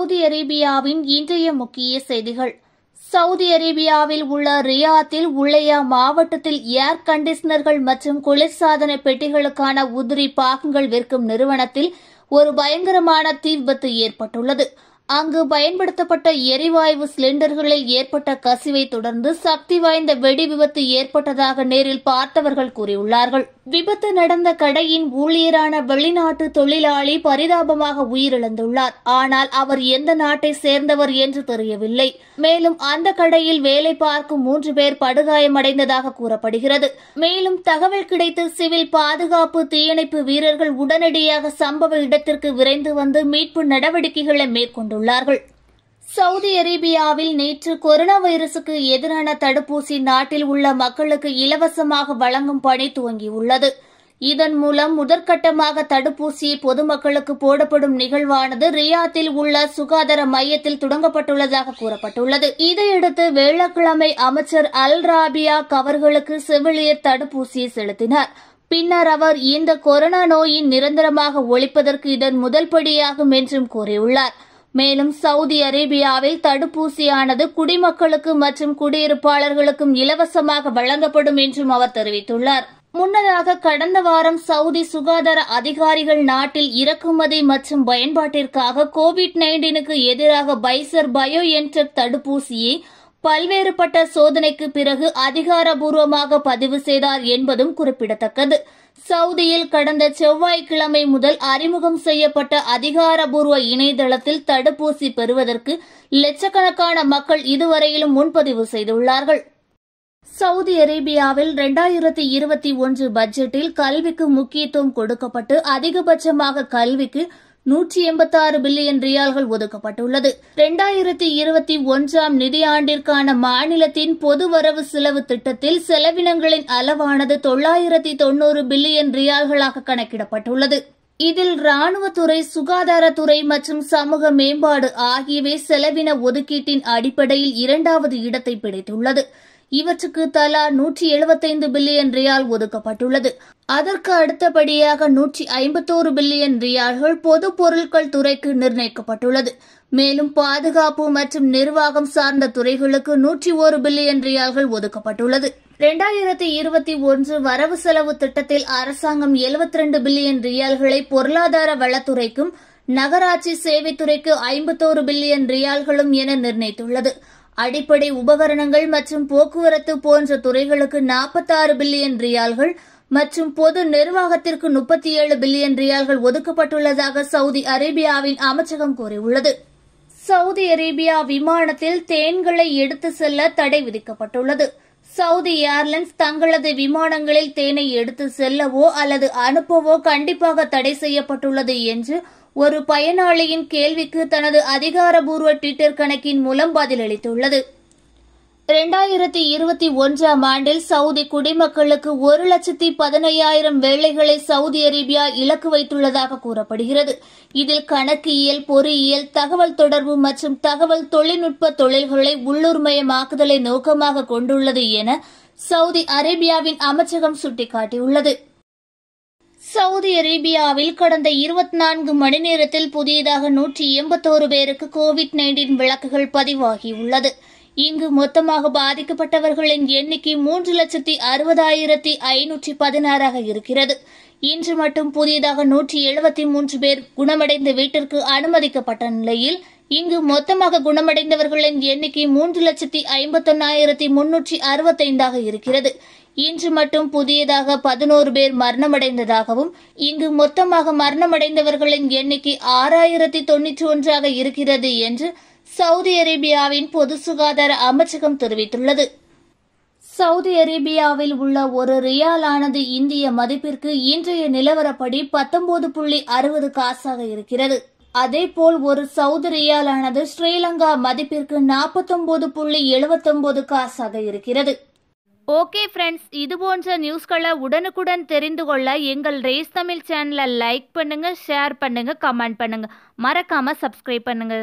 Saudi அரேபியாவின் இன்றைய முக்கிய செய்திகள் சவுதி அரேபியாவில் உள்ள ரியாத்தில் உள்ளயா மாவட்டத்தில் ஏர் கண்டிஷனர்கள் மற்றும் குளிர்சாதன பெட்டிகளுக்கான உதிரி பாகங்கள் விற்கும் நிறுவனத்தில் ஒரு பயங்கரமான தீ விபத்து ஏற்பட்டுள்ளது அங்கு பயன்படுத்தப்பட்ட எரிவாயு சிலிண்டர்களில் ஏற்பட்ட கசிவை தொடர்ந்து சக்தி வாய்ந்த வெடி விபத்து ஏற்பட்டதாக நேரில் பார்த்தவர்கள் கூறியுள்ளார்கள் விபத்து நடந்த கடையின் ஊழியரான வெளிநாட்டு தொழிலாளி பரிதாபமாக உயிரிழந்துள்ளார் ஆனால் அவர் எந்த நாட்டை சேர்ந்தவர் என்று தெரியவில்லை மேலும் அந்த கடையில் வேலை பார்க்கும் மூன்று பேர் படுகாயமடைந்ததாக கூறப்படுகிறது மேலும் தகவல் கிடைத்து சிவில் பாதுகாப்பு தீயணைப்பு வீரர்கள் உடனடியாக சம்பவ இடத்திற்கு விரைந்து வந்து மீட்பு நடவடிக்கைகளை மேற்கொண்டுள்ளார்கள் சவுதி அரேபியாவில் நேற்று கொரோனா வைரசுக்கு எதிரான தடுப்பூசி நாட்டில் உள்ள மக்களுக்கு இலவசமாக வழங்கும் பணி துவங்கியுள்ளது இதன் மூலம் முதற்கட்டமாக தடுப்பூசி பொதுமக்களுக்கு போடப்படும் நிகழ்வானது ரியாத்தில் உள்ள சுகாதார மையத்தில் தொடங்கப்பட்டுள்ளதாக கூறப்பட்டுள்ளது இதையடுத்து வேளாக்கிழமை அமைச்சர் அல் ராபியா கவர்களுக்கு செவிலியர் தடுப்பூசியை செலுத்தினார் பின்னர் அவர் இந்த கொரோனா நோயின் நிரந்தரமாக ஒழிப்பதற்கு இதன் முதல் படியாகும் என்றும் கூறியுள்ளாா் மேலும் சவுதி அரேபியாவில் தடுப்பூசியானது குடிமக்களுக்கு மற்றும் குடியிருப்பாளர்களுக்கும் இலவசமாக வழங்கப்படும் என்றும் அவர் தெரிவித்துள்ளார் முன்னதாக கடந்த வாரம் சவுதி சுகாதார அதிகாரிகள் நாட்டில் இறக்குமதி மற்றும் பயன்பாட்டிற்காக கோவிட் நைன்டீனுக்கு எதிராக பைசர் பயோ என்டெக் தடுப்பூசியை பல்வேறுபட்ட சோதனைக்கு பிறகு அதிகாரபூர்வமாக பதிவு செய்தார் என்பதும் குறிப்பிடத்தக்கது சவுதியில் கடந்த செவ்வாய்க்கிழமை முதல் அறிமுகம் செய்யப்பட்ட அதிகாரபூர்வ இணையதளத்தில் தடுப்பூசி பெறுவதற்கு லட்சக்கணக்கான மக்கள் இதுவரையிலும் முன்பதிவு செய்துள்ளார்கள் சவுதி அரேபியாவில் இரண்டாயிரத்தி இருபத்தி ஒன்று பட்ஜெட்டில் கல்விக்கு முக்கியத்துவம் கொடுக்கப்பட்டு அதிகபட்சமாக கல்விக்கு நூற்றி எண்பத்தாறு பில்லியன் ரியால்கள் ஒதுக்கப்பட்டுள்ளது இரண்டாயிரத்தி இருபத்தி ஒன்றாம் நிதியாண்டிற்கான மாநிலத்தின் பொது வரவு செலவு திட்டத்தில் செலவினங்களின் அளவானது தொள்ளாயிரத்தி தொன்னூறு பில்லியன் ரியால்களாக கணக்கிடப்பட்டுள்ளது இதில் ராணுவத்துறை சுகாதாரத்துறை மற்றும் சமூக மேம்பாடு ஆகியவை செலவின ஒதுக்கீட்டின் அடிப்படையில் இரண்டாவது இடத்தை பிடித்துள்ளது இவற்றுக்கு தலா நூற்றி எழுபத்தைந்து பில்லியன் ரியால் ஒதுக்கப்பட்டுள்ளது அதற்கு அடுத்தபடியாக நூற்றி ஐம்பத்தோரு பில்லியன் ரியால்கள் பொது பொருட்கள் துறைக்கு நிர்ணயிக்கப்பட்டுள்ளது மேலும் பாதுகாப்பு மற்றும் நிர்வாகம் சார்ந்த துறைகளுக்கு நூற்றி ஒரு பில்லியன் ரியால்கள் ஒதுக்கப்பட்டுள்ளது இரண்டாயிரத்தி இருபத்தி ஒன்று வரவு செலவு திட்டத்தில் அரசாங்கம் எழுபத்தி ரெண்டு பில்லியன் ரியால்களை பொருளாதார வளத்துறைக்கும் நகராட்சி சேவைத்துறைக்கு ஐம்பத்தோரு பில்லியன் ரியால்களும் என நிர்ணயித்துள்ளது அடிப்படை உபகரணங்கள் மற்றும் போக்குவரத்து போன்ற துறைகளுக்கு நாற்பத்தாறு பில்லியன் ரியால்கள் மற்றும் பொது நிர்வாகத்திற்கு முப்பத்தி ஏழு பில்லியன் ரியால்கள் ஒதுக்கப்பட்டுள்ளதாக சவுதி அரேபியாவின் அமைச்சகம் கூறியுள்ளது சவுதி அரேபியா விமானத்தில் தேன்களை எடுத்து செல்ல தடை விதிக்கப்பட்டுள்ளது சவுதி ஏர்லைன்ஸ் தங்களது விமானங்களில் தேனை எடுத்து செல்லவோ அல்லது அனுப்பவோ கண்டிப்பாக தடை செய்யப்பட்டுள்ளது என்று ஒரு பயனாளியின் கேள்விக்கு தனது அதிகாரபூர்வ ட்விட்டர் கணக்கின் மூலம் பதிலளித்துள்ளது இரண்டாயிரத்தி இருபத்தி ஒன்றாம் ஆண்டில் சவுதி குடிமக்களுக்கு ஒரு லட்சத்தி பதினையாயிரம் வேலைகளை சவுதி அரேபியா இலக்கு வைத்துள்ளதாக கூறப்படுகிறது இதில் கணக்கியல் பொறியியல் தகவல் தொடர்பு மற்றும் தகவல் தொழில்நுட்ப தொழில்களை உள்ளூர்மயமாக்குதலை நோக்கமாக கொண்டுள்ளது என சவுதி அரேபியாவின் அமைச்சகம் சுட்டிக்காட்டியுள்ளது சவுதி அரேபியாவில் கடந்த இருபத்தி நான்கு மணி நேரத்தில் புதியதாக நூற்றி எண்பத்தோரு பேருக்கு கோவிட் நைன்டீன் விளக்குகள் பதிவாகியுள்ளது இங்கு மொத்தமாக பாதிக்கப்பட்டவர்களின் எண்ணிக்கை மூன்று லட்சத்தி அறுபதாயிரத்தி ஐநூற்றி பதினாறாக இருக்கிறது இன்று மட்டும் புதியதாக நூற்றி எழுபத்தி மூன்று பேர் குணமடைந்த வீட்டிற்கு அனுமதிக்கப்பட்ட நிலையில் இங்கு மொத்தமாக குணமடைந்தவர்களின் எண்ணிக்கை மூன்று லட்சத்தி ஐம்பத்தொன்னாயிரத்தி முன்னூற்றி அறுபத்தைந்தாக இருக்கிறது இன்று மட்டும் புதியதாக பதினோரு பேர் மரணமடைந்ததாகவும் இங்கு மொத்தமாக மரணமடைந்தவர்களின் எண்ணிக்கை ஆறாயிரத்தி தொன்னூற்றி ஒன்றாக இருக்கிறது என்று சவுதி அரேபியாவின் பொது சுகாதார அமைச்சகம் தெரிவித்துள்ளது சவுதி அரேபியாவில் உள்ள ஒரு ரியாலானது இந்திய மதிப்பிற்கு இன்றைய நிலவரப்படி பத்தொன்பது புள்ளி அறுபது காசாக இருக்கிறது அதேபோல் ஒரு சவுதி ரியாலானது ஸ்ரீலங்கா மதிப்பிற்கு நாற்பத்தொன்பது புள்ளி எழுபத்தொன்பது காசாக இருக்கிறது ஓகே ஃப்ரெண்ட்ஸ் இது போன்ற நியூஸ்களை உடனுக்குடன் தெரிந்து கொள்ள எங்கள் ரேஸ் தமிழ் சேனலை லைக் பண்ணுங்க ஷேர் பண்ணுங்க கமெண்ட் பண்ணுங்க மறக்காம சப்ஸ்கிரைப் பண்ணுங்க